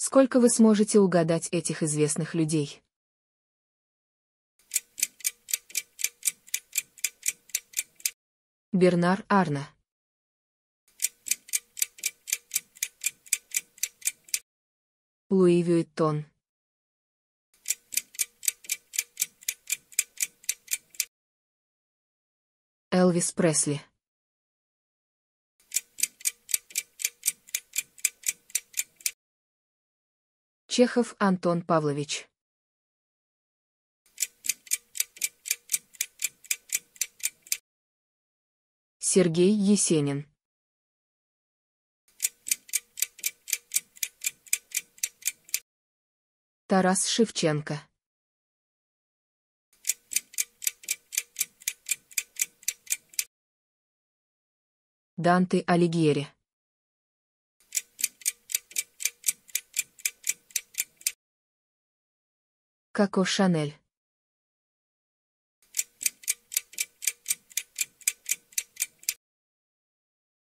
сколько вы сможете угадать этих известных людей. Бернар Арна Луи Вюиттон Элвис Пресли Чехов Антон Павлович. Сергей Есенин. Тарас Шевченко. Данте Алигьери. Коко Шанель.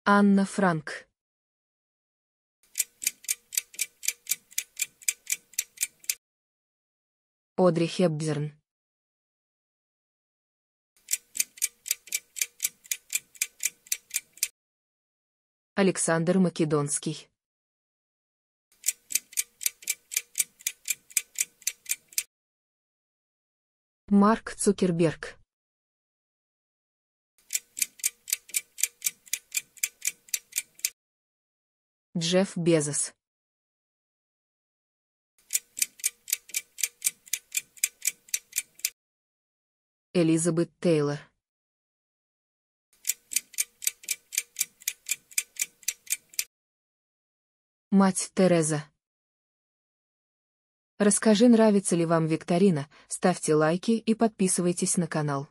Анна Франк. Одри Хепберн. Александр Македонский. Марк Цукерберг Джефф Безос Элизабет Тейлор Мать Тереза Расскажи, нравится ли вам викторина, ставьте лайки и подписывайтесь на канал.